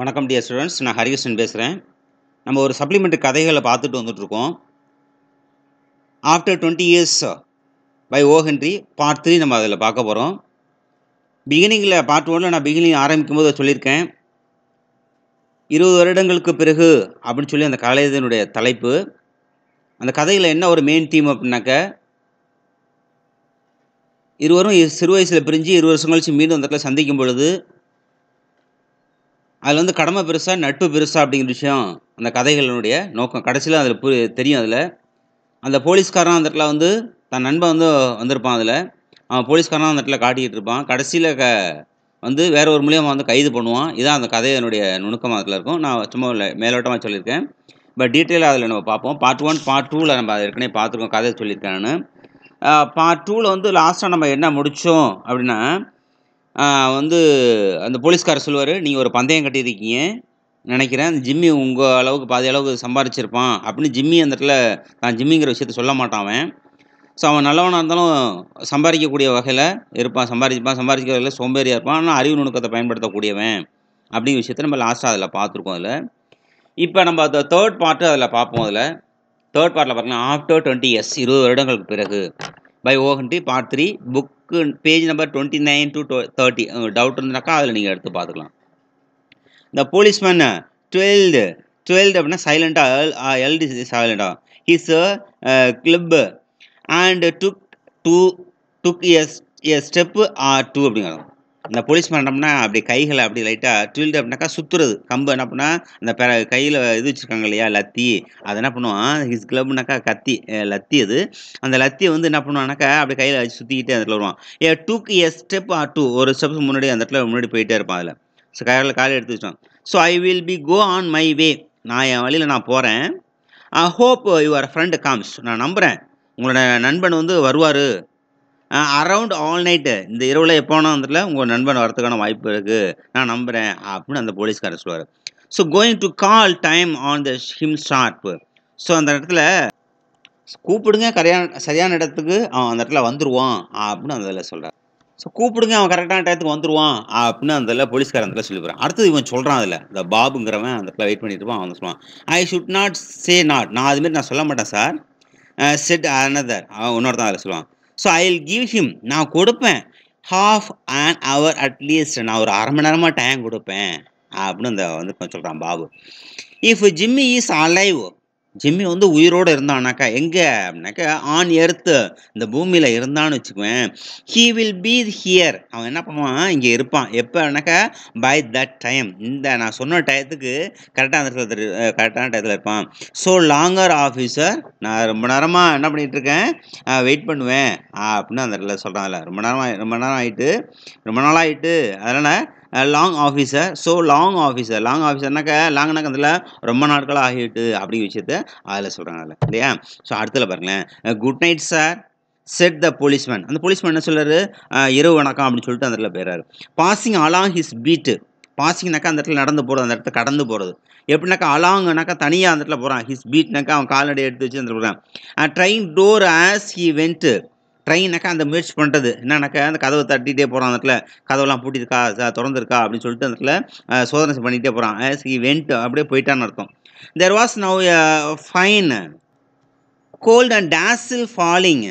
வணக்கம் dear students நான் ஹரிகிருஷ்ணன் பேசுகிறேன் நம்ம ஒரு சப்ளிமெண்ட் கதைகளை பார்த்துட்டு வந்துட்ருக்கோம் after twenty years by O Henry part three நம்ம அதில் பார்க்க போகிறோம் பிகினிங்கில் பார்ட் ஒன்னில் நான் பிகினிங் ஆரம்பிக்கும் போது சொல்லியிருக்கேன் இருபது வருடங்களுக்கு பிறகு அப்படின்னு சொல்லி அந்த கலைதனுடைய தலைப்பு அந்த கதையில் என்ன ஒரு மெயின் தீம் அப்படின்னாக்க இருவரும் சிறு வயசில் பிரிஞ்சு இரு வருஷம் கழிச்சு மீண்டும் அந்த சந்திக்கும் பொழுது அதில் வந்து கடமை பெருசாக நட்பு பெருசாக அப்படிங்கிற விஷயம் அந்த கதைகளினுடைய நோக்கம் கடைசியில் அதில் பு தெரியும் அதில் அந்த போலீஸ்காரன் அந்த இடத்துல வந்து தன் நண்பன் வந்து வந்திருப்பான் அதில் அவன் போலீஸ்காரனாக அந்த இடத்துல காட்டிக்கிட்டு இருப்பான் கடைசியில் க வந்து வேறு ஒரு மூலியமாக வந்து கைது பண்ணுவான் இதான் அந்த கதையினுடைய நுணுக்கமாக அதில் இருக்கும் நான் சும்மா இல்லை மேலோட்டமாக சொல்லியிருக்கேன் பட் டீட்டெயிலாக அதில் நம்ம பார்ப்போம் பார்ட் ஒன் பார்ட் டூவில் நம்ம ஏற்கனவே பார்த்துருக்கோம் கதை சொல்லியிருக்கேன் நான் பார்ட் டூவில் வந்து லாஸ்ட்டாக நம்ம என்ன முடித்தோம் அப்படின்னா வந்து அந்த போலீஸ்காரர் சொல்லுவார் நீங்கள் ஒரு பந்தயம் கட்டியிருக்கீங்க நினைக்கிறேன் ஜிம்மி உங்கள் அளவுக்கு பாதி அளவுக்கு சம்பாரிச்சிருப்பான் அப்படின்னு ஜிம்மி அந்த இடத்துல நான் ஜிம்மிங்கிற விஷயத்த சொல்ல மாட்டான் அவன் ஸோ அவன் நல்லவனாக இருந்தாலும் சம்பாதிக்கக்கூடிய வகையில் இருப்பான் சம்பாதிப்பான் சம்பாதிக்கிற வகையில் சோம்பேறியாக இருப்பான் ஆனால் அறிவு நுணுக்கத்தை பயன்படுத்தக்கூடியவன் அப்படிங்கிற விஷயத்த நம்ம லாஸ்ட்டாக அதில் பார்த்துருக்கோம் அதில் இப்போ நம்ம அந்த தேர்ட் பார்ட்டு அதில் பார்ப்போம் அதில் தேர்ட் பார்ட்டில் பார்த்தீங்கன்னா ஆஃப்டர் டுவெண்ட்டி இயர்ஸ் இருபது வருடங்களுக்கு பிறகு by O Henry part three book page number twenty nine to thirty doubt இருந்தாக்கா அதில் நீங்கள் எடுத்து பார்த்துக்கலாம் இந்த போலீஸ்மேன் டுவெல்து டுவெல்த் அப்படின்னா சைலண்டாக எல் எல்டி சைலண்டாக his club and took two took as a step or two அப்படிங்கிறோம் அந்த போலீஸ்மேன் என்னம்னா அப்படி கைகளை அப்படி லைட்டாக ட்வில்டு அப்படின்னாக்கா சுற்றுறது கம்பு என்ன பண்ணால் அந்த பெ கையில் இது வச்சுருக்காங்க இல்லையா லத்தி அதை என்ன பண்ணுவான் ஹிஸ் கிளப்னாக்கா கத்தி லத்தி அது அந்த லத்தியை வந்து என்ன பண்ணுவானாக்கா அப்படி கையில் வச்சு சுற்றிக்கிட்டே அந்த இடத்துல வருவான் a took a step or two ஒரு ஸ்டெப் முன்னாடி அந்த இடத்துல முன்னாடி போயிட்டே இருப்பான் அதில் ஸோ கையில் காலை எடுத்து வச்சான் so I will be go on my way நான் என் வழியில் நான் போகிறேன் I hope your friend comes நான் நம்புகிறேன் உங்களோட நண்பன் வந்து வருவார் அரவுண்ட் ஆல் நைட்டு இந்த இரவில் எப்போனா வந்துட்டு உங்கள் நண்பன் வரத்துக்கான வாய்ப்பு இருக்குது நான் நம்புகிறேன் அப்படின்னு அந்த போலீஸ்காரர் சொல்லுவார் so going to call time on the him sharp so அந்த இடத்துல கூப்பிடுங்க கரையான சரியான இடத்துக்கு அவன் அந்த இடத்துல வந்துடுவான் அப்படின்னு அந்த இதில் சொல்கிறார் ஸோ கூப்பிடுங்க அவன் கரெக்டான டயத்துக்கு வந்துடுவான் அப்படின்னு அந்த இதில் அந்த இடத்துல சொல்லிவிடுறான் அடுத்தது இவன் சொல்கிறான் அதில் இந்த பாபுங்கிறவன் அந்த இடத்துல வெயிட் பண்ணிட்டு இருப்பான் அவன் சொல்லுவான் I should not say not நான் அதுமாரி நான் சொல்ல மாட்டேன் சார் செட் அனதர் அவன் இன்னொருத்தான் அதில் சொல்லுவான் so I will give him நான் கொடுப்பேன் ஹாஃப் அண்ட் ஹவர் அட்லீஸ்ட் நான் ஒரு அரை மணி நேரமாக டைம் கொடுப்பேன் அப்படின்னு அந்த வந்து சொல்கிறான் Bob if Jimmy is alive Jimmy வந்து உயிரோடு இருந்தானாக்கா எங்கே அப்படின்னாக்கா ஆன் எர்த்து இந்த பூமியில் இருந்தான்னு வச்சுக்குவேன் ஹீ வில் பி ஹியர் அவன் என்ன பண்ணுவான் இங்கே இருப்பான் எப்போனாக்கா பை தட் டைம் இந்த நான் சொன்ன டயத்துக்கு கரெக்டாக அந்த இடத்துல கரெக்டான டயத்தில் இருப்பான் ஸோ லாங்கர் ஆஃபீஸர் நான் ரொம்ப நேரமாக என்ன பண்ணிகிட்டு இருக்கேன் வெயிட் பண்ணுவேன் அப்படின்னு அந்த இடத்துல சொல்கிறான்ல ரொம்ப நேரமாக ரொம்ப நேரம் ஆகிட்டு ரொம்ப நாளாகிட்டு அதனால் long officer so long officer long ஆஃபீஸர்னாக்க லாங்னாக்க அதில் ரொம்ப நாட்களாக ஆகிட்டு அப்படிங்கிற விஷயத்த அதில் சொல்கிறாங்க அதில் இல்லையா ஸோ அடுத்தில் பாருங்களேன் good night sir said the policeman அந்த போலீஸ்மேன் என்ன சொல்கிறார் இரவு வணக்கம் அப்படின்னு சொல்லிட்டு அந்த இடத்துல போயிறாரு பாசிங் அலாங் ஹிஸ் பீட்டு பாசிங்னாக்கா அந்த இடத்துல நடந்து போகிறது அந்த இடத்துல கடந்து போகிறது எப்படினாக்கா அலாங்னாக்கா தனியாக அந்த இடத்துல போகிறான் ஹிஸ் பீட்னாக்கா அவன் கால்நடை எடுத்து வச்சு அந்த போகிறான் trying door as he went ட்ரைனாக்கா அந்த முயற்சி பண்ணுறது என்னன்னாக்கா அந்த கதவை தட்டிகிட்டே போகிறான் அந்த இடத்துல கதவெல்லாம் பூட்டியிருக்கா திறந்துருக்கா அப்படின்னு சொல்லிட்டு அந்த இடத்துல சோதனை பண்ணிகிட்டே போகிறான் சி வெண்ட்டு வெண்ட் அப்படியே போயிட்டான்னு அர்த்தம் there was now fine cold and drizzle falling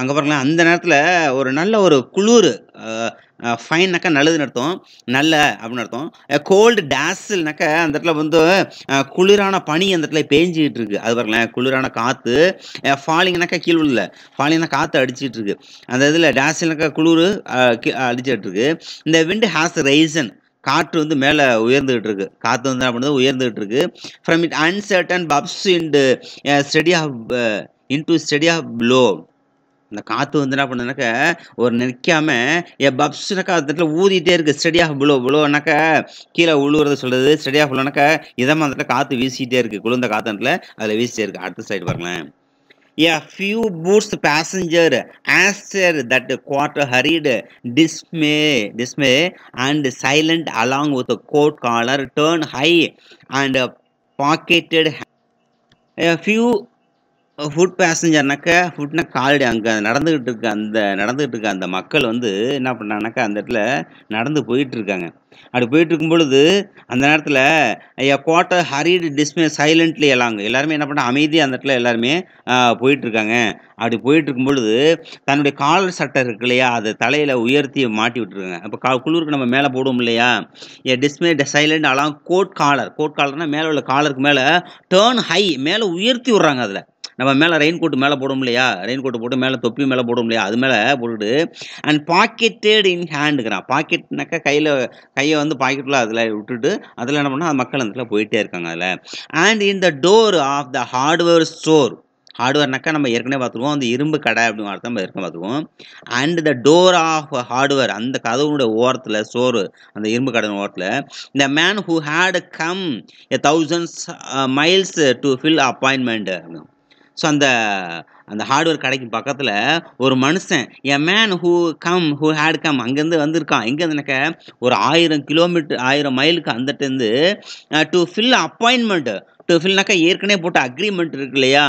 அங்கே பாருங்களேன் அந்த நேரத்தில் ஒரு நல்ல ஒரு குளிர் ஃபைன்னாக்கா நல்லதுன்னு அர்த்தம் நல்ல அப்படின்னு அர்த்தம் கோல்டு டேஸில்னாக்கா அந்த இடத்துல வந்து குளிரான பனி அந்த இடத்துல பேஞ்சிக்கிட்டு இருக்கு அது பாருங்களேன் குளிரான காற்று ஃபாலிங்னாக்கா கீழ் உள்ள ஃபாலிங்னா காற்று அடிச்சிட்டு இருக்கு அந்த இதில் டேஸில்னாக்கா குளிர் அடிச்சிட்டு இருக்கு இந்த விண்டு ஹேஸ் ரைசன் காற்று வந்து மேலே உயர்ந்துகிட்டு இருக்கு காற்று வந்து என்ன பண்ணுறது உயர்ந்துகிட்டு இருக்கு from it uncertain puffs into steady of into study of blow அந்த காற்று வந்து என்ன பண்ணுனாக்க ஒரு நிற்காம என் பப்ஸ்னாக்கா அந்த ஊதிட்டே இருக்குது ஸ்டடியாக புலோ புலோனாக்கா கீழே உழுவுறது சொல்கிறது ஸ்டடியாக புலோனாக்கா இதமாக அந்த காற்று வீசிக்கிட்டே இருக்குது குளிர்ந்த காற்றுல அதில் வீசிட்டே இருக்குது அடுத்த சைடு பாருங்களேன் a few foot passenger astir that quarter hurried dismay dismay and silent along with coat collar turn high and A few foot பேசஞ்சர்னாக்கா ஃபுட்னா கால்டி அங்கே நடந்துக்கிட்டு இருக்க அந்த நடந்துக்கிட்டு இருக்க அந்த மக்கள் வந்து என்ன பண்ணாங்கனாக்கா அந்த இடத்துல நடந்து போயிட்டுருக்காங்க அப்படி போயிட்டு இருக்கும் பொழுது அந்த நேரத்தில் ஐயா கோட்டை ஹரிடு டிஸ்மே சைலண்ட்லி எல்லாங்க எல்லாருமே என்ன பண்ண அமைதியாக அந்த இடத்துல எல்லாருமே போயிட்டுருக்காங்க அப்படி போயிட்டு இருக்கும் பொழுது தன்னுடைய காலர் சட்டை இருக்கு இல்லையா அதை தலையில் உயர்த்தி மாட்டி விட்டுருக்காங்க இப்போ கா குளிருக்கு நம்ம மேலே போடுவோம் இல்லையா a dismay silent along coat collar coat காலர்னால் மேலே உள்ள காலருக்கு மேலே டேர்ன் ஹை மேலே உயர்த்தி விட்றாங்க அதில் நம்ம மேலே ரெயின் கோட் மேலே போடும் இல்லையா ரெயின் கோட் போட்டு மேலே தொப்பி மேலே போடும் இல்லையா அது மேலே போட்டுட்டு அண்ட் பாக்கெட்டேடு இன் ஹேண்டுக்கிறான் பாக்கெட்னாக்கா கையில் கையை வந்து பாக்கெட்டில் அதில் விட்டுட்டு அதில் என்ன பண்ணால் மக்கள் அந்த போயிட்டே இருக்காங்க அதில் and in the door of the hardware store ஹார்ட்வேர்னாக்கா நம்ம ஏற்கனவே பார்த்துருவோம் அந்த இரும்பு கடை அப்படின்னு வார்த்தை நம்ம ஏற்கனவே பார்த்துருவோம் and the door of hardware அந்த கதவுனுடைய ஓரத்தில் சோறு அந்த இரும்பு கடை ஓரத்தில் இந்த man who had come a thousands miles to fill appointment அப்படின்னு ஸோ அந்த அந்த ஹார்ட்வேர் கடைக்கு பக்கத்தில் ஒரு மனுஷன் a man who come who had come அங்கேருந்து வந்திருக்கான் எனக்கு ஒரு ஆயிரம் கிலோமீட்டர் ஆயிரம் மைலுக்கு அந்தட்டேருந்து டு ஃபில் அப்பாயின்மெண்ட் டு ஃபில்னாக்கா ஏற்கனவே போட்ட அக்ரிமெண்ட் இருக்கு இல்லையா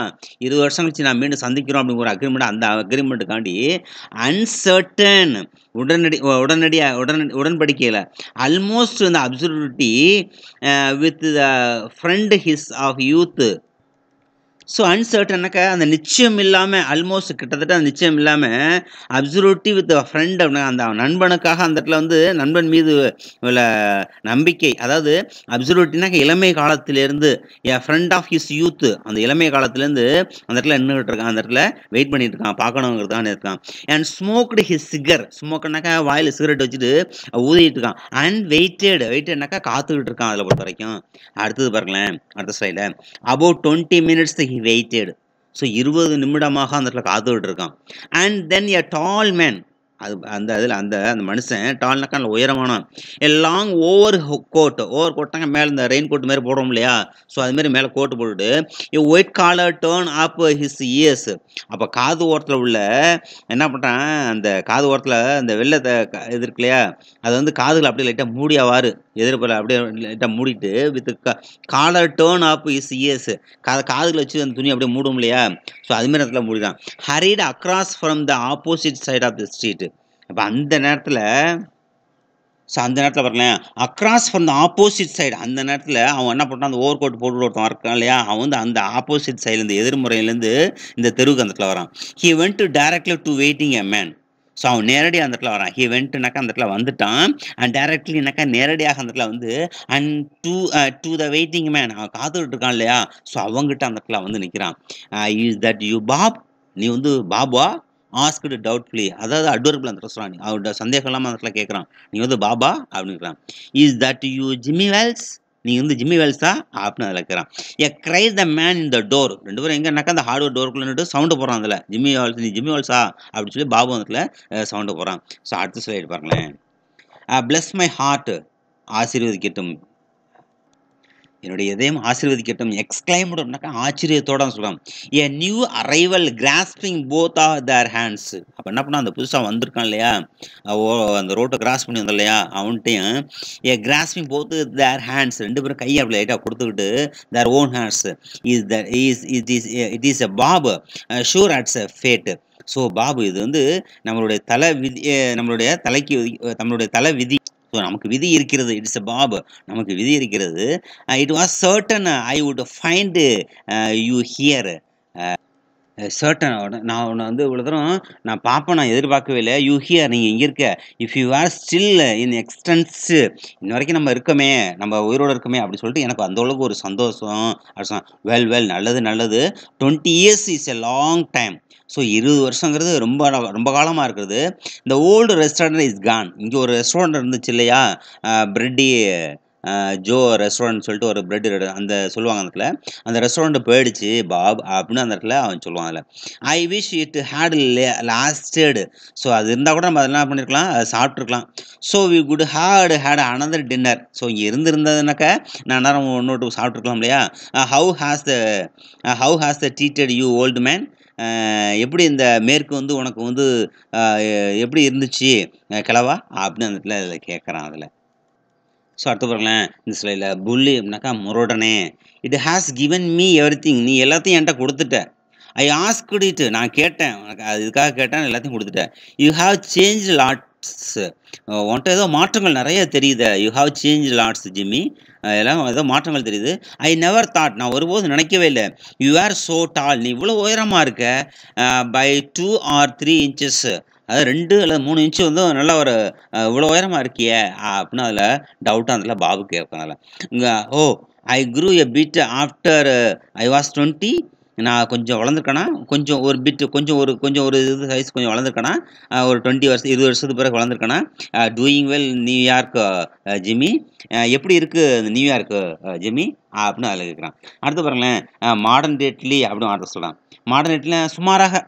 இருபது வருஷம் கழிச்சு நான் மீண்டும் சந்திக்கிறோம் அப்படிங்கிற ஒரு அக்ரிமெண்ட் அந்த அக்ரிமெண்ட்டுக்காண்டி அன்சர்டன் உடனடி உடனடியாக உடன் உடன்படிக்கையில் அல்மோஸ்ட் இந்த absurdity with the friend his of youth so அன்சர்டனாக்கா அந்த நிச்சயம் இல்லாமல் ஆல்மோஸ்ட் கிட்டத்தட்ட அந்த நிச்சயம் இல்லாமல் அப்சர்வேட்டிவ் வித் ஃப்ரெண்ட் அப்படின்னா அந்த நண்பனுக்காக அந்த இடத்துல வந்து நண்பன் மீது உள்ள நம்பிக்கை அதாவது அப்சர்வேட்டினாக்க இளமை காலத்திலேருந்து என் ஃப்ரெண்ட் ஆஃப் ஹிஸ் யூத் அந்த இளமை காலத்துலேருந்து அந்த இடத்துல நின்றுட்டு இருக்கான் அந்த இடத்துல வெயிட் பண்ணிட்டு இருக்கான் பார்க்கணுங்கிறது தான் இருக்கான் அண்ட் ஸ்மோக்டு ஹிஸ் சிகர் ஸ்மோக்குனாக்கா வாயில் சிகரெட் வச்சுட்டு ஊதிட்டு இருக்கான் அண்ட் வெயிட்டட் வெயிட்டட்னாக்கா காத்துக்கிட்டு இருக்கான் அதில் பொறுத்த வரைக்கும் அடுத்தது பாருங்களேன் அடுத்த சைடில் about twenty minutes he waited so இருபது நிமிடமாக அந்த இடத்துல காத்துக்கிட்டு இருக்கான் and then a doll man அது அந்த அதில் அந்த அந்த மனுஷன் டால்னாக்கா நல்ல உயரமானவன் a long over coat over கோட்டாங்க மேலே இந்த ரெயின் கோட் மாதிரி போடுறோம் இல்லையா ஸோ அதுமாரி மேலே கோட்டு போட்டுட்டு white collar turn up his ears அப்போ காது ஓரத்தில் உள்ள என்ன பண்ணுறான் அந்த காது ஓரத்தில் அந்த வெள்ளத்தை இது இருக்கு இல்லையா அது வந்து காதுகளை அப்படியே லைட்டாக மூடியாவாரு எதிர்ப்பில் அப்படியே லைட்டாக மூடிட்டு with collar turn of is ears கா காதுகளை வச்சு அந்த துணி அப்படியே மூடும் இல்லையா ஸோ அதுமாரி நேரத்தில் மூடிதான் hurried across from the opposite side of the street அப்போ அந்த நேரத்தில் ஸோ அந்த நேரத்தில் பாருங்களேன் across from the opposite side அந்த நேரத்தில் அவன் என்ன பண்ணான் அந்த ஓவர் கோட் போட்டு ஒருத்தன் இருக்கான் இல்லையா அவன் வந்து அந்த ஆப்போசிட் சைடுலேருந்து எதிர்முறையிலேருந்து இந்த தெருவுக்கு அந்த வரான் he went to directly to waiting a man so அவன் நேரடியாக அந்த இடத்துல வரான் ஹி வெண்ட்டுனாக்கா அந்த இடத்துல வந்துட்டான் அண்ட் டேரக்ட்லினாக்கா நேரடியாக அந்த இடத்துல வந்து and to to the waiting man அவன் காத்துக்கிட்டு இருக்கான் இல்லையா ஸோ அவங்ககிட்ட அந்த இடத்துல வந்து நிற்கிறான் இஸ் தட் யூ பாப் நீ வந்து பாபா ஆஸ்கடு டவுட்ஃபுல்லி அதாவது அட்வர்பில் அந்த சொல்கிறான் அவரோட சந்தேகம் இல்லாமல் அந்த இடத்துல கேட்குறான் நீ வந்து பாபா அப்படின்றான் is that you Jimmy Wells நீ வந்து ஜிம்மி வேல்ஸா அப்படின்னு அதில் இருக்கிறான் ஏ க்ரை த மேன் இந்த டோர் ரெண்டு பேரும் எங்கன்னாக்கா அந்த ஹார்ட்வேர் டோருக்குள்ளே சவுண்டு போகிறான் அதில் ஜிம்மி வேல்ஸ் நீ ஜிம்மி வேல்ஸா அப்படின்னு சொல்லி பாபு அதில் சவுண்டு போகிறான் ஸோ அடுத்து சொல்லிட்டு பாருங்களேன் பிளஸ் மை ஹார்ட் ஆசீர்வதிக்கட்டும் என்னுடைய இதயம் ஆசீர்வதிக்கட்டும் எக்ஸ்கிளைம்டுனாக்கா ஆச்சரியத்தோட சொல்கிறான் a new arrival grasping both of their hands அப்போ என்ன பண்ணால் அந்த புதுசாக வந்திருக்கான் இல்லையா ஓ அந்த ரோட்டை கிராஸ் பண்ணி வந்தோம் இல்லையா அவன்கிட்டையும் ஏ கிராஸ்பிங் போத்து தேர் ஹேண்ட்ஸ் ரெண்டு பேரும் கையை அப்படி லைட்டாக கொடுத்துக்கிட்டு their own hands is the is it is it is a Bob sure as a fate so Bob இது வந்து நம்மளுடைய தலை விதி நம்மளுடைய தலைக்கு நம்மளுடைய தலை விதி ஸோ நமக்கு விதி இருக்கிறது இட்ஸ் அ பாப் நமக்கு விதி இருக்கிறது it was certain I would find you here certain நான் உன்னை வந்து இவ்வளோ தூரம் நான் பார்ப்பேன் நான் எதிர்பார்க்கவே இல்லை யூ ஹியர் நீங்கள் இங்கே இருக்க if you are still in existence இன்ன வரைக்கும் நம்ம இருக்கமே நம்ம உயிரோடு இருக்கமே அப்படின்னு சொல்லிட்டு எனக்கு அந்த ஒரு சந்தோஷம் அப்படி வெல் வெல் நல்லது நல்லது twenty years is a long time so இருபது வருஷங்கிறது ரொம்ப ரொம்ப காலமாக இருக்கிறது இந்த ஓல்டு ரெஸ்டாரண்ட் இஸ் கான் இங்கே ஒரு ரெஸ்டாரண்ட் இருந்துச்சு இல்லையா பிரெட்டி ஜோ ரெஸ்டாரண்ட் சொல்லிட்டு ஒரு பிரெட் அந்த சொல்லுவாங்க அந்த இடத்துல அந்த ரெஸ்டாரண்ட்டு போயிடுச்சு பாப் அப்படின்னு அந்த இடத்துல அவன் சொல்லுவான் அதில் I wish it had lasted so அது இருந்தால் கூட நம்ம அதெல்லாம் பண்ணியிருக்கலாம் அதை சாப்பிட்ருக்கலாம் so we could had had another dinner so இங்கே இருந்திருந்ததுனாக்கா நான் நேரம் ஒன்று சாப்பிட்ருக்கலாம் இல்லையா how has the how has the டீட்டட் யூ ஓல்டு மேன் எப்படி இந்த மேற்கு வந்து உனக்கு வந்து எப்படி இருந்துச்சு கிளவா அப்படின்னு அந்த இடத்துல கேட்குறான் அதில் ஸோ அடுத்து பாருங்களேன் இந்த சிலையில் புல்லு அப்படின்னாக்கா முரோடனே it has given me everything நீ எல்லாத்தையும் என்கிட்ட கொடுத்துட்ட ஐ ஆஸ்குட் இட் நான் கேட்டேன் உனக்கு அது இதுக்காக கேட்டேன் எல்லாத்தையும் கொடுத்துட்டேன் யூ ஹாவ் சேஞ்ச் லாட்ஸ் உன்ட்ட ஏதோ மாற்றங்கள் நிறைய தெரியுது you have change lots Jimmy எல்லாம் ஏதோ மாற்றங்கள் தெரியுது ஐ நெவர் தாட் நான் ஒருபோது நினைக்கவே இல்லை யூ ஆர் ஸோ டால் நீ இவ்வளோ உயரமாக இருக்க by two or three inches அதாவது ரெண்டு அல்லது மூணு இன்ச்சு வந்து நல்லா ஒரு இவ்வளோ உயரமாக இருக்கியே அப்படின்னு அதில் டவுட்டாக அதில் பாபு கேட்கும் அதில் oh I grew a bit after I was twenty நான் கொஞ்சம் வளர்ந்துருக்கேன்னா கொஞ்சம் ஒரு பிட்டு கொஞ்சம் ஒரு கொஞ்சம் ஒரு இது சைஸ் கொஞ்சம் வளர்ந்துருக்கேன்னா ஒரு டுவெண்ட்டி வருஷம் இருபது வருஷத்துக்கு பிறகு வளர்ந்துருக்கேன்னா டூயிங் வெல் நியூயார்க் ஜிமி எப்படி இருக்குது நியூயார்க் ஜிம்மி அப்படின்னு அதில் கேட்குறான் அடுத்து பாருங்களேன் மாடர்ன் டேட்லி அப்படின்னு ஆர்டர் சொல்கிறான் மாடர்ன் டேட்ல சுமாராக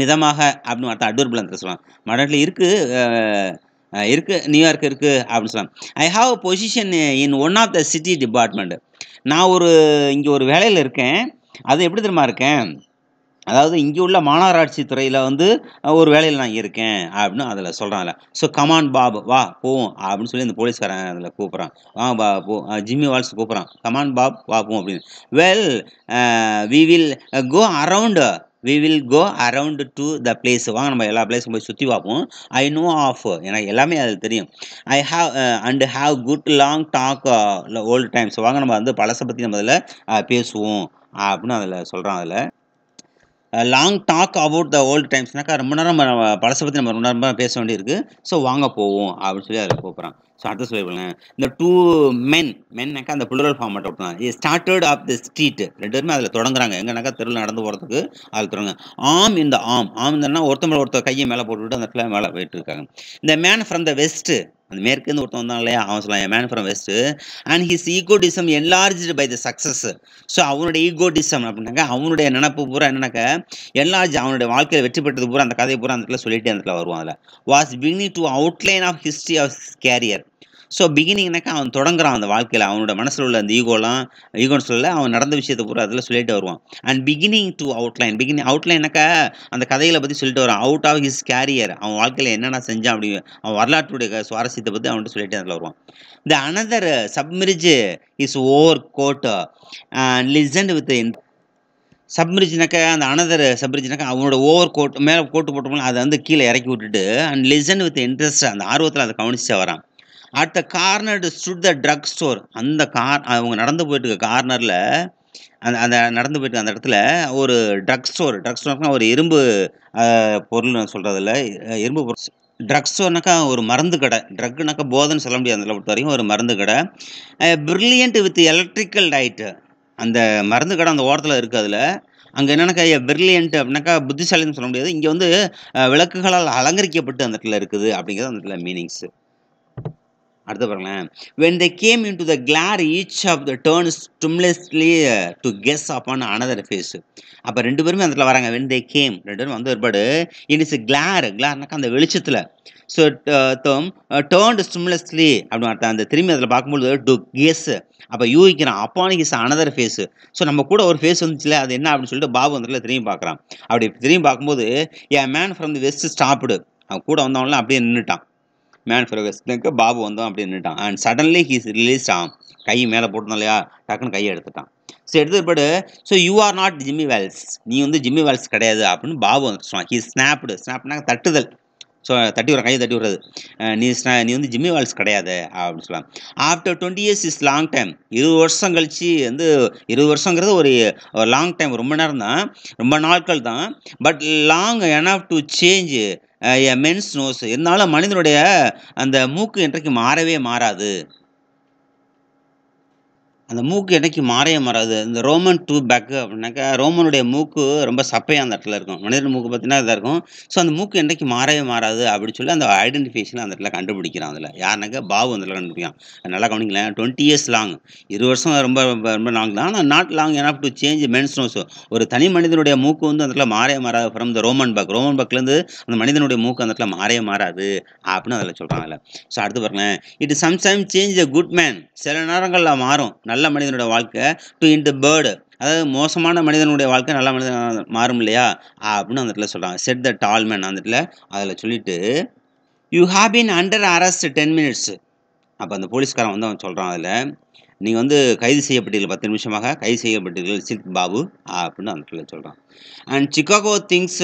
மிதமாக அப்படின்னு அர்த்தம் அட்வர்பிள் அர்த்தம் சொல்கிறான் மாடர்ன் டேட்லி இருக்குது இருக்குது நியூயார்க் இருக்குது அப்படின்னு சொல்லலாம் I have position in one of the city department நான் ஒரு இங்கே ஒரு வேலையில் இருக்கேன் அது எப்படி தெரியுமா இருக்கேன் அதாவது இங்கே உள்ள மாநகராட்சி துறையில் வந்து ஒரு வேலையில் நான் இருக்கேன் அப்படின்னு அதில் சொல்கிறான்ல ஸோ கமான் பாபு வா போவோம் அப்படின்னு சொல்லி அந்த போலீஸ்காரன் அதில் கூப்பிட்றான் வா பா போ ஜிம்மி வால்ஸ் கூப்பிட்றான் கமான் பாப் வா போவோம் அப்படின்னு well we will go around we will go around to the place வாங்க நம்ம எல்லா பிளேஸும் போய் சுற்றி பார்ப்போம் ஐ நோ ஆஃப் எனக்கு எல்லாமே அது தெரியும் I have and have good long talk old times வாங்க நம்ம வந்து பழசை பற்றி நம்ம அதில் uh, பேசுவோம் அப்படின்னு அதில் சொல்கிறான் அதில் long talk about the old டைம்ஸ்னாக்கா ரொம்ப நேரம் நம்ம பழசை பற்றி நம்ம ரொம்ப நேரமாக பேச வேண்டியிருக்கு ஸோ வாங்க போவோம் அப்படின்னு சொல்லி அதில் கூப்பிட்றான் ஸோ சொல்லி சொல்லியிருக்கேன் இந்த டூ மென் மென்னாக்கா அந்த புளரல் ஃபார்ம் மட்டும் தான் இது ஸ்டார்டட் ஆஃப் தி ஸ்ட்ரீட் ரெண்டு பேருமே அதில் தொடங்குறாங்க எங்கனாக்கா தெருவில் நடந்து போகிறதுக்கு அதில் தொடங்க ஆம் இந்த ஆம் ஆம் இந்த ஒருத்தர் ஒருத்தர் கையை மேலே போட்டுவிட்டு அந்த இடத்துல மேலே போயிட்டு இருக்காங்க இந்த மேன் ஃப்ரம் த வெஸ்ட்டு அந்த மேற்குந்து ஒருத்தன் வந்தான் இல்லையா அவன் சொல்லலாம் man from west and his egotism enlarged by the success so அவனுடைய ஈகோடிசம் அப்படின்னாக்க அவனுடைய நினப்பு பூரா என்னன்னாக்க என்லார்ஜ் அவனுடைய வாழ்க்கையில் வெற்றி பெற்றது பூரா அந்த கதையை பூரா அந்த இடத்துல சொல்லிட்டு அந்த இடத்துல வருவான் அதில் was beginning to outline of history of career so பிகினிங்னாக்கா அவன் தொடங்குறான் அந்த வாழ்க்கையில் அவனோட மனசில் உள்ள அந்த ஈகோலாம் ஈகோன்னு சொல்லலை அவன் நடந்த விஷயத்தை பூரா அதில் சொல்லிட்டு வருவான் and beginning to outline beginning அவுட்லைன்னாக்கா அந்த கதைகளை பற்றி சொல்லிட்டு வரான் அவுட் ஆஃப் ஹிஸ் கேரியர் அவன் வாழ்க்கையில் என்னென்ன செஞ்சான் அப்படி அவன் வரலாற்றுடைய சுவாரஸ்யத்தை பற்றி அவன்கிட்ட சொல்லிட்டு அதில் வருவான் the another submerge is over coat listen with சப்மிரிஜ்னாக்கா அந்த அனதர் சப்மிரிஜ்னாக்கா அவனோட ஓவர் கோட் மேலே கோட்டு போட்டோம்னா அதை வந்து கீழே இறக்கி விட்டுட்டு அண்ட் லிசன் வித் இன்ட்ரெஸ்ட் அந்த ஆர்வத்தில் அதை கவனிச்சு வரான் at the corner stood the drug store அந்த கார் அவங்க நடந்து போயிட்டு இருக்க கார்னரில் அந்த அந்த நடந்து போயிட்டு அந்த இடத்துல ஒரு ட்ரக் ஸ்டோர் ட்ரக் ஸ்டோர்னா ஒரு இரும்பு பொருள் சொல்கிறதில்ல இரும்பு பொருள் ட்ரக் ஸ்டோர்னாக்கா ஒரு மருந்து கடை ட்ரக்குனாக்கா போதைன்னு சொல்ல முடியாது அந்த பொறுத்த வரைக்கும் ஒரு மருந்து கடை பிரில்லியண்ட் வித் எலக்ட்ரிக்கல் டயட்டு அந்த மருந்து கடை அந்த ஓரத்தில் இருக்குது அதில் அங்கே என்னென்னாக்கா பிரில்லியன்ட் அப்படின்னாக்கா புத்திசாலின்னு சொல்ல முடியாது இங்கே வந்து விளக்குகளால் அலங்கரிக்கப்பட்டு அந்த இடத்துல இருக்குது அப்படிங்கிறது அந்த இடத்துல மீனிங்ஸு அடுத்து பாருங்களேன் when they came into the glare each of the turns simultaneously to guess upon another face அப்போ ரெண்டு பேருமே அதில் வராங்க வென் தே கேம் ரெண்டு பேரும் வந்த ஒருபாடு இட் இஸ் கிளார் கிளார்னாக்கா அந்த வெளிச்சத்தில் ஸோ டேர்ன் டேர்ன்டு அப்படின்னு அர்த்தம் அந்த திரும்பி அதில் பார்க்கும்போது டு கெஸ் அப்போ யூகிக்கிறான் upon is another face so நம்ம கூட ஒரு ஃபேஸ் வந்துச்சுல அது என்ன அப்படின்னு சொல்லிட்டு பாபு வந்து திரும்பி பார்க்குறான் அப்படி திரும்பி பார்க்கும்போது a man from the west stopped அவன் கூட வந்தவங்களாம் அப்படியே நின்றுட்டான் மேன் ஃபார் வெஸ்ட்னுக்கு பாபு வந்தோம் அப்படின்னு நின்றுட்டான் and suddenly his release arm கை மேலே போட்டோம் இல்லையா டக்குன்னு கையை எடுத்துட்டான் ஸோ எடுத்தபடி so you are not Jimmy Wells நீ வந்து ஜிம்மி வேல்ஸ் கிடையாது அப்படின்னு பாபு வந்துட்டான் ஹீ ஸ்னாப்டு ஸ்னாப்னா தட்டுதல் ஸோ தட்டி விட்ற கையை தட்டி விடுறது நீ நீ வந்து ஜிம்மி வால்ஸ் கிடையாது அப்படின்னு சொல்லலாம் after twenty years is long time இருபது வருஷம் கழிச்சு வந்து இருபது வருஷங்கிறது ஒரு லாங் டைம் ரொம்ப நேரம் தான் ரொம்ப நாட்கள் தான் but long enough to change men's nose இருந்தாலும் மனிதனுடைய அந்த மூக்கு என்றைக்கு மாறவே மாறாது அந்த மூக்கு என்றைக்கு மாறைய மாறாது இந்த ரோமன் டூ பேக்கு அப்படின்னாக்கா ரோமனுடைய மூக்கு ரொம்ப சப்பையாக அந்த இடத்துல இருக்கும் மனிதன் மூக்கு பார்த்தீங்கன்னா இதாக இருக்கும் ஸோ அந்த மூக்கு என்றைக்கு மாறவே மாறாது அப்படின்னு சொல்லி அந்த ஐடென்டிஃபிகேஷன் அந்த இடத்துல கண்டுபிடிக்கிறான் அதில் யாருனாக்கா பாபு அந்த இடத்துல கண்டுபிடிக்கிறான் நல்லா கவனிக்கலாம் டுவெண்ட்டி இயர்ஸ் லாங் இரு வருஷம் ரொம்ப ரொம்ப லாங் தான் ஆனால் not long enough to change men's nose ஒரு தனி மனிதனுடைய மூக்கு வந்து அந்த இடத்துல மாறைய மாறாது from the Roman pug Roman பக்லேருந்து அந்த மனிதனுடைய மூக்கு அந்த இடத்துல மாறைய மாறாது அப்படின்னு அதில் சொல்கிறாங்க அதில் ஸோ அடுத்து பாருங்களேன் it sometime change a good man சில நேரங்களில் மாறும் நல்ல மனிதனுடைய வாழ்க்கை டு இன் த பேர்டு அதாவது மோசமான மனிதனுடைய வாழ்க்கை நல்ல மனிதன் மாறும் இல்லையா அப்படின்னு அந்த இடத்துல சொல்கிறாங்க செட் த டால்மேன் அந்த இடத்துல அதில் சொல்லிட்டு you have been under arrest ten minutes அப்போ அந்த போலீஸ்காரன் வந்து அவன் சொல்கிறான் அதில் நீங்கள் வந்து கைது செய்யப்பட்டீர்கள் பத்து நிமிஷமாக கைது செய்யப்பட்டீர்கள் சித் பாபு அப்படின்னு அந்த இடத்துல சொல்கிறான் and Chicago things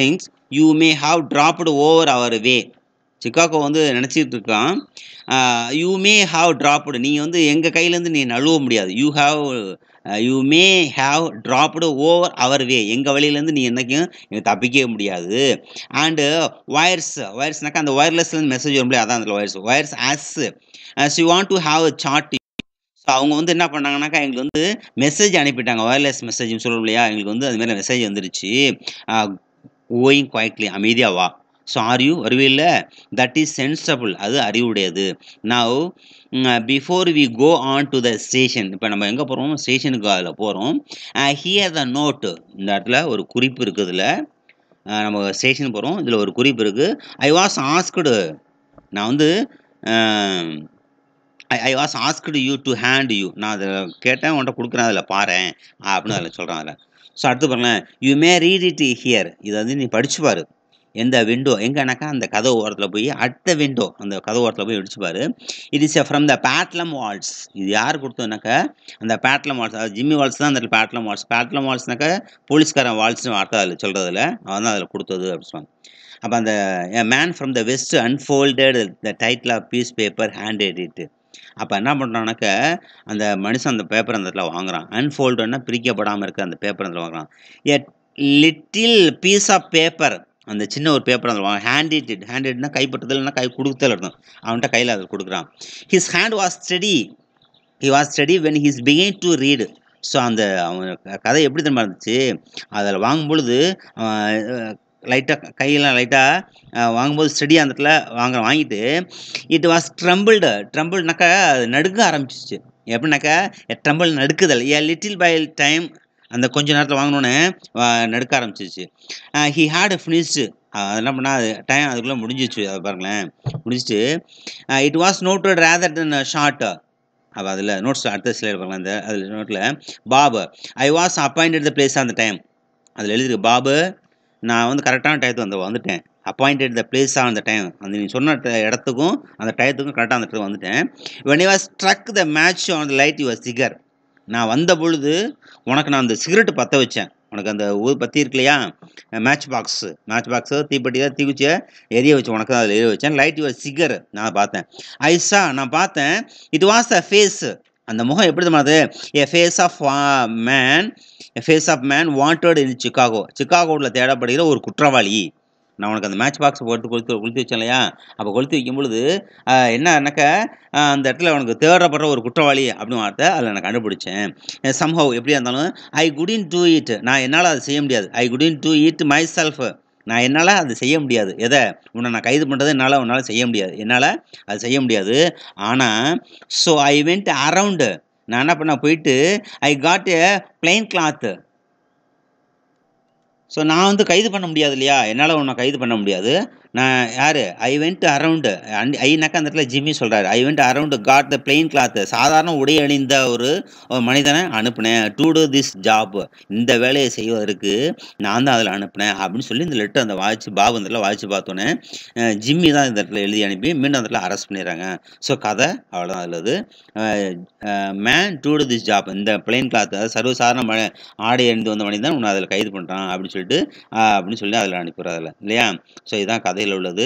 things you may have dropped over our way Chicago வந்து நினச்சிட்டு இருக்கான் யூ மே ஹாவ் ட்ராப்டு நீங்கள் வந்து எங்கள் கையிலேருந்து நீ நழுவ முடியாது you have you may have dropped over our way எங்கள் வழியிலேருந்து நீ என்றைக்கும் தப்பிக்கவே முடியாது அண்டு ஒயர்ஸ் ஒயர்ஸ்னாக்கா அந்த ஒயர்லெஸ்லேருந்து மெசேஜ் வர முடியாது அதான் அந்த wires wires us so you want to have a chat so அவங்க வந்து என்ன பண்ணாங்கனாக்கா எங்களுக்கு வந்து மெசேஜ் அனுப்பிட்டாங்க ஒயர்லெஸ் மெசேஜ்னு சொல்ல இல்லையா எங்களுக்கு வந்து அதுமாதிரி மெசேஜ் வந்துருச்சு கோயிங் குவாய்ட்லி அமைதியாக வா ஸோ ஆர் யூ இல்லை தட் இஸ் சென்சபிள் அது அறிவுடையது now before we go on to the station இப்போ நம்ம எங்கே போகிறோம் ஸ்டேஷனுக்கு அதில் போகிறோம் ஹியர் த நோட்டு இந்த இடத்துல ஒரு குறிப்பு இருக்குதுல நம்ம ஸ்டேஷன் போகிறோம் இதில் ஒரு குறிப்பு இருக்குது ஐ வாஸ் ஆஸ்கடு நான் வந்து I I was asked you to hand you நான் அதில் கேட்டேன் உன்ட்ட கொடுக்குறேன் அதில் பாருன் அப்படின்னு அதில் சொல்கிறேன் அதில் ஸோ அடுத்து பாருங்களேன் you may read it here இதை வந்து நீ படிச்சு பாரு எந்த விண்டோ எங்கேனாக்கா அந்த கதவு ஓரத்தில் போய் அடுத்த விண்டோ அந்த கதவு ஓரத்தில் போய் இடிச்சுப்பார் இது is from the patrolman Wells இது யார் கொடுத்ததுனாக்கா அந்த பேட்லம் வால்ஸ் அது ஜிம்மி வால்ஸ் தான் அந்த பேட்லம் வால்ஸ் பேட்லம் வால்ஸ்னாக்கா போலீஸ்காரன் வால்ஸ்னு வார்த்தை அதில் சொல்கிறதுல அவன் தான் அதில் கொடுத்தது அப்படின்னு சொல்லுவாங்க அப்போ அந்த man from the west unfolded the title of piece paper handed அப்போ என்ன பண்ணுறானாக்க அந்த மனுஷன் அந்த பேப்பர் அந்த இடத்துல வாங்குறான் அன்ஃபோல்டுன்னா பிரிக்கப்படாமல் இருக்க அந்த பேப்பர் அந்த வாங்குறான் a little piece of paper அந்த சின்ன ஒரு பேப்பர் வந்துடுவான் ஹேண்ட் இட் ஹேண்ட் இல்லைனா கை கொடுத்தல் இருந்தோம் அவன்கிட்ட கையில் அதில் கொடுக்குறான் his hand was steady he was steady when his began to read so அந்த அவன் கதை எப்படி தெரியுமா இருந்துச்சு அதில் வாங்கும்பொழுது லைட்டாக uh, கையெல்லாம் லைட்டாக வாங்கும்போது ஸ்டடியாக அந்த இடத்துல வாங்குற வாங்கிட்டு இட் வாஸ் ட்ரம்பிள்டு ட்ரம்பிள்னாக்கா அது நடுக்க ஆரம்பிச்சிச்சு எப்படின்னாக்கா ட்ரம்பிள் நடுக்குதல் ஏ லிட்டில் பை டைம் அந்த கொஞ்ச நேரத்தில் வாங்கினோன்னு நடுக்க ஆரம்பிச்சிச்சு ஹி ஹேட் அ ஃபினிஷ்டு அதெல்லாம் பண்ணால் அது டைம் அதுக்குள்ளே முடிஞ்சிச்சு அதை பாருங்களேன் முடிச்சுட்டு it was noted rather then short அப்போ அதில் நோட்ஸ் அடுத்த சில பாருங்களேன் அந்த அதில் நோட்டில் Bob I was appointed the place on the time அதில் எழுதிருக்கு பாபு நான் வந்து கரெக்டான டயத்துக்கு வந்து வந்துட்டேன் appointed the place on the time அந்த நீங்கள் சொன்ன இடத்துக்கும் அந்த டயத்துக்கும் கரெக்டாக அந்த இடத்துக்கு வந்துட்டேன் when I was struck the match on the light your cigar நான் வந்த பொழுது உனக்கு நான் அந்த சிகரெட்டு பற்ற வச்சேன் உனக்கு அந்த ஊர் பற்றி இருக்கு இல்லையா மேட்ச் பாக்ஸு மேட்ச் பாக்ஸு தீப்பட்டி தான் தீக்குச்சியை எரிய வச்சு உனக்கு தான் அதில் எரிய வச்சேன் லைட் யுவர் சிகர் நான் பார்த்தேன் ஐஸா நான் பார்த்தேன் இட் வாஸ் த ஃபேஸ் அந்த முகம் எப்படி தான் a face of man a face of man wanted in Chicago சிக்காகோவில் தேடப்படுகிற ஒரு குற்றவாளி நான் உனக்கு அந்த மேட்ச் பாக்ஸ் போட்டு கொளுத்து கொளுத்து வச்சேன் இல்லையா அப்போ கொளுத்து வைக்கும் பொழுது என்னன்னாக்கா அந்த இடத்துல உனக்கு தேவைப்படுற ஒரு குற்றவாளி அப்படின்னு வார்த்தை அதில் நான் கண்டுபிடிச்சேன் சம்ஹவ் எப்படியா இருந்தாலும் ஐ குடின் டூ இட் நான் என்னால் அதை செய்ய முடியாது I couldn't do it myself நான் என்னால் அது செய்ய முடியாது எதை உன்னை நான் கைது பண்ணுறது என்னால் உன்னால் செய்ய முடியாது என்னால் அது செய்ய முடியாது ஆனால் ஸோ ஐ வெண்ட் அரவுண்டு நான் என்ன பண்ண போயிட்டு I got a plain cloth so நான் வந்து கைது பண்ண முடியாது இல்லையா என்னால் உன்னை கைது பண்ண முடியாது நான் யார் ஐ வெண்ட் அரவுண்டு அண்ட் ஐநாக்க அந்த இடத்துல ஜிம்மி சொல்கிறாரு I went around got the plain cloth சாதாரண உடை அணிந்த ஒரு மனிதனை அனுப்பினேன் டு டூ திஸ் ஜாப் இந்த வேலையை செய்வதற்கு நான் தான் அதில் அனுப்பினேன் அப்படின்னு சொல்லி இந்த லெட்டர் அந்த வாய்ச்சி பாபு அந்த இடத்துல வாய்ச்சி பார்த்தோன்னே ஜிம்மி தான் இந்த இடத்துல எழுதி அனுப்பி மீண்டும் அந்த இடத்துல அரெஸ்ட் பண்ணிடுறாங்க ஸோ கதை அவ்வளோதான் அதில் man to do this job இந்த பிளெயின் கிளாத் அதாவது சர்வசாதாரண ம ஆடை அணிந்து வந்த மனிதன் உன்னை அதில் கைது பண்ணுறான் அப்படின்னு சொல்லிட்டு அப்படின்னு சொல்லி அதில் அனுப்பிடுறாரு அதில் இல்லையா ஸோ இதுதான் கதை கதையில் உள்ளது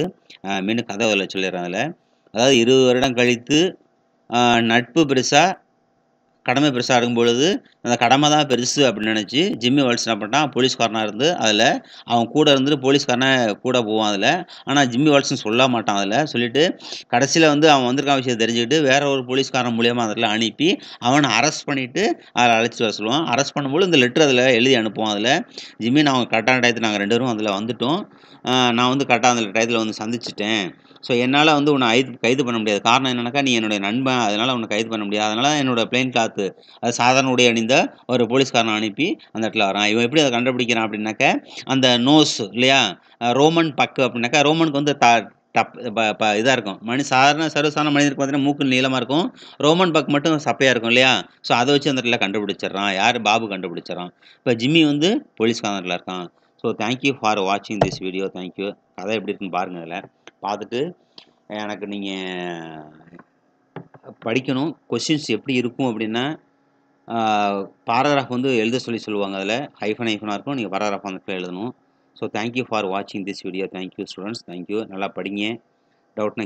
மீண்டும் கதை அதில் சொல்லிடுறேன் அதில் அதாவது இருபது வருடம் கழித்து நட்பு பெருசாக கடமை பெருசாக இருக்கும் பொழுது அந்த கடமை தான் பெருசு அப்படின்னு நினச்சி ஜிம்மி வால்ஸ் என்ன பண்ணிட்டான் போலீஸ்காரனாக இருந்து அதில் அவன் கூட இருந்துட்டு போலீஸ்காரனை கூட போவான் அதில் ஆனால் ஜிம்மி வால்ஸ்னு சொல்ல மாட்டான் அதில் சொல்லிவிட்டு கடைசியில் வந்து அவன் வந்திருக்கான் விஷயத்தை தெரிஞ்சுக்கிட்டு வேற ஒரு போலீஸ்காரன் மூலியமாக அதில் அனுப்பி அவனை அரெஸ்ட் பண்ணிவிட்டு அதில் அழைச்சிட்டு வர சொல்லுவான் அரெஸ்ட் பண்ணும்போது இந்த லெட்டர் அதில் எழுதி அனுப்புவோம் அதில் ஜிம்மி நான் கரெக்டான டயத்தில் நாங்கள் ரெண்டு பேரும் அதில் வந்துட்டோம் நான் வந்து கரெக்டாக அந்த டயத்தில் வந்து சந்திச்சிட்டேன் ஸோ என்னால் வந்து உன்னை ஐது கைது பண்ண முடியாது காரணம் என்னென்னாக்கா நீ என்னுடைய நண்பன் அதனால் உன்னை கைது பண்ண முடியாது அதனால் என்னோடய பிளெயின் கிளாத்து அது சாதாரண உடைய அணிந்த ஒரு போலீஸ்காரனை அனுப்பி அந்த இடத்துல வரான் இவன் எப்படி அதை கண்டுபிடிக்கிறான் அப்படின்னாக்க அந்த நோஸ் இல்லையா ரோமன் பக்கு அப்படின்னாக்கா ரோமனுக்கு வந்து த டப் இதாக இருக்கும் மனி சாதாரண சர்வசாதாரண மனிதனுக்கு பார்த்தீங்கன்னா மூக்கு நீளமாக இருக்கும் ரோமன் பக் மட்டும் சப்பையாக இருக்கும் இல்லையா ஸோ அதை வச்சு அந்த இடத்துல கண்டுபிடிச்சிட்றான் யார் பாபு கண்டுபிடிச்சிடறான் இப்போ ஜிம்மி வந்து போலீஸ்காரனில் இருக்கான் ஸோ தேங்க்யூ ஃபார் வாட்சிங் திஸ் வீடியோ தேங்க்யூ கதை எப்படி இருக்குன்னு பாருங்கள் அதில் பார்த்துட்டு எனக்கு நீங்கள் படிக்கணும் கொஷின்ஸ் எப்படி இருக்கும் அப்படின்னா பேராகிராஃப் வந்து எழுத சொல்லி சொல்லுவாங்க அதில் ஹைஃபன் ஹைஃபனாக இருக்கும் நீங்கள் பேராகிராஃப் அந்த எழுதணும் ஸோ தேங்க்யூ ஃபார் வாட்சிங் this video thank you students thank you நல்லா படிங்க டவுட்னா